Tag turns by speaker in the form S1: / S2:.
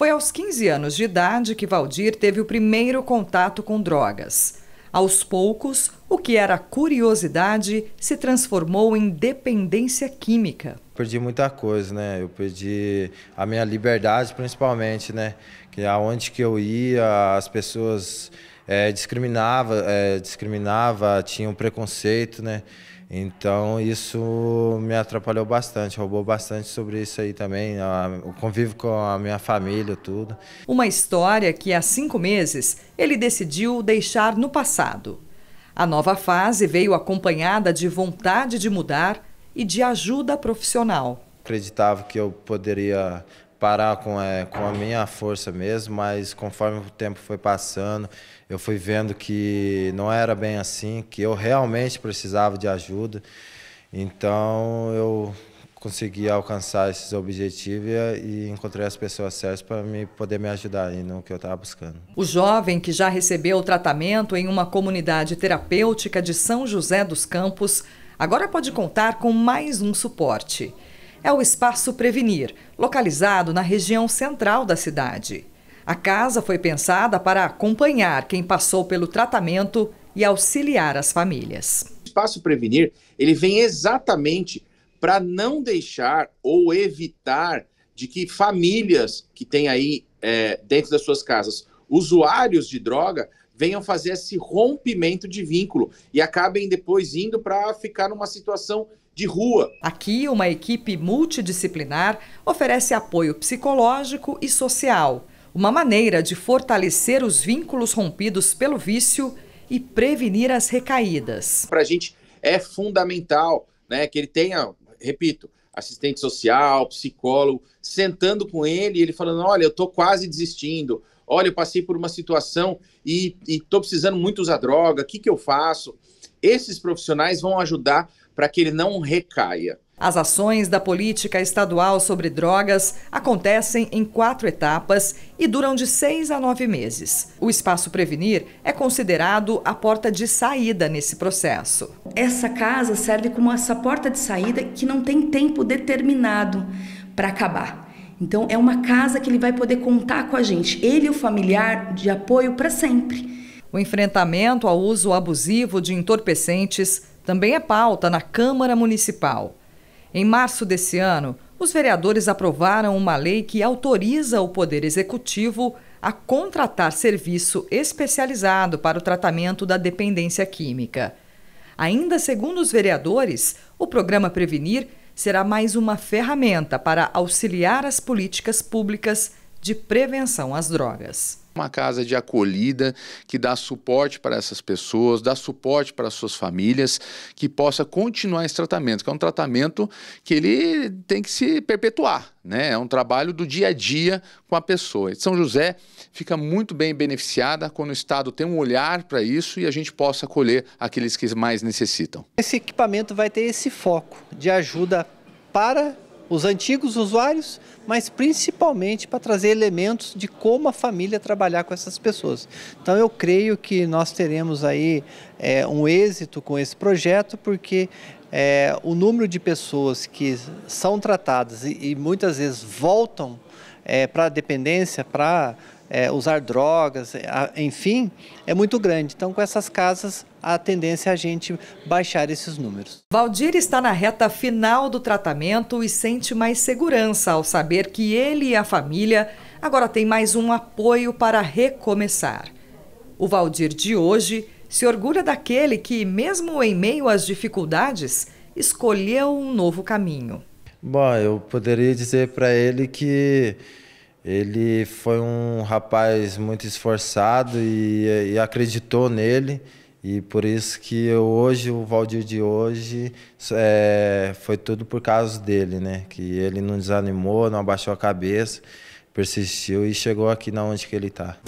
S1: Foi aos 15 anos de idade que Valdir teve o primeiro contato com drogas. Aos poucos, o que era curiosidade se transformou em dependência química.
S2: Perdi muita coisa, né? Eu perdi a minha liberdade, principalmente, né? Que aonde que eu ia, as pessoas é, discriminava, é, discriminava, tinham um preconceito, né? Então isso me atrapalhou bastante, roubou bastante sobre isso aí também, o convívio com a minha família, tudo.
S1: Uma história que há cinco meses ele decidiu deixar no passado. A nova fase veio acompanhada de vontade de mudar e de ajuda profissional.
S2: Acreditava que eu poderia parar com, é, com a minha força mesmo, mas conforme o tempo foi passando, eu fui vendo que não era bem assim, que eu realmente precisava de ajuda. Então eu consegui alcançar esses objetivos e encontrei as pessoas certas para me poder me ajudar no que eu estava buscando.
S1: O jovem que já recebeu tratamento em uma comunidade terapêutica de São José dos Campos agora pode contar com mais um suporte é o Espaço Prevenir, localizado na região central da cidade. A casa foi pensada para acompanhar quem passou pelo tratamento
S3: e auxiliar as famílias. O Espaço Prevenir, ele vem exatamente para não deixar ou evitar de que famílias que têm aí é, dentro das suas casas usuários de droga venham fazer esse rompimento de vínculo e acabem depois indo para ficar numa situação de rua.
S1: Aqui, uma equipe multidisciplinar oferece apoio psicológico e social, uma maneira de fortalecer os vínculos rompidos pelo vício e
S3: prevenir as recaídas. Para a gente é fundamental né, que ele tenha, repito, assistente social, psicólogo, sentando com ele e ele falando: olha, eu estou quase desistindo, olha, eu passei por uma situação e estou precisando muito usar droga, o que, que eu faço? Esses profissionais vão ajudar para que ele não recaia.
S1: As ações da política estadual sobre drogas acontecem em quatro etapas e duram de seis a nove meses. O Espaço Prevenir é considerado a porta de saída nesse processo. Essa casa serve como essa porta de saída que não tem tempo determinado para acabar. Então, é uma casa que ele vai poder contar com a gente, ele e o familiar, de apoio para sempre. O enfrentamento ao uso abusivo de entorpecentes também é pauta na Câmara Municipal. Em março desse ano, os vereadores aprovaram uma lei que autoriza o Poder Executivo a contratar serviço especializado para o tratamento da dependência química. Ainda segundo os vereadores, o programa Prevenir será mais uma ferramenta para auxiliar as políticas públicas de prevenção às drogas.
S3: Uma casa de acolhida que dá suporte para essas pessoas, dá suporte para suas famílias, que possa continuar esse tratamento, que é um tratamento que ele tem que se perpetuar, né? É um trabalho do dia a dia com a pessoa. São José fica muito bem beneficiada quando o Estado tem um olhar para isso e a gente possa acolher aqueles que mais necessitam.
S4: Esse equipamento vai ter esse foco de ajuda para os antigos usuários, mas principalmente para trazer elementos de como a família trabalhar com essas pessoas. Então eu creio que nós teremos aí é, um êxito com esse projeto, porque é, o número de pessoas que são tratadas e, e muitas vezes voltam é, para a dependência, para é, usar drogas, é, enfim, é muito grande. Então, com essas casas, a tendência é a gente baixar esses números.
S1: Valdir está na reta final do tratamento e sente mais segurança ao saber que ele e a família agora têm mais um apoio para recomeçar. O Valdir de hoje se orgulha daquele que, mesmo em meio às dificuldades, escolheu um novo caminho.
S2: Bom, eu poderia dizer para ele que ele foi um rapaz muito esforçado e, e acreditou nele. E por isso que eu, hoje, o Valdir de hoje, é, foi tudo por causa dele, né? Que ele não desanimou, não abaixou a cabeça, persistiu e chegou aqui na onde que ele está.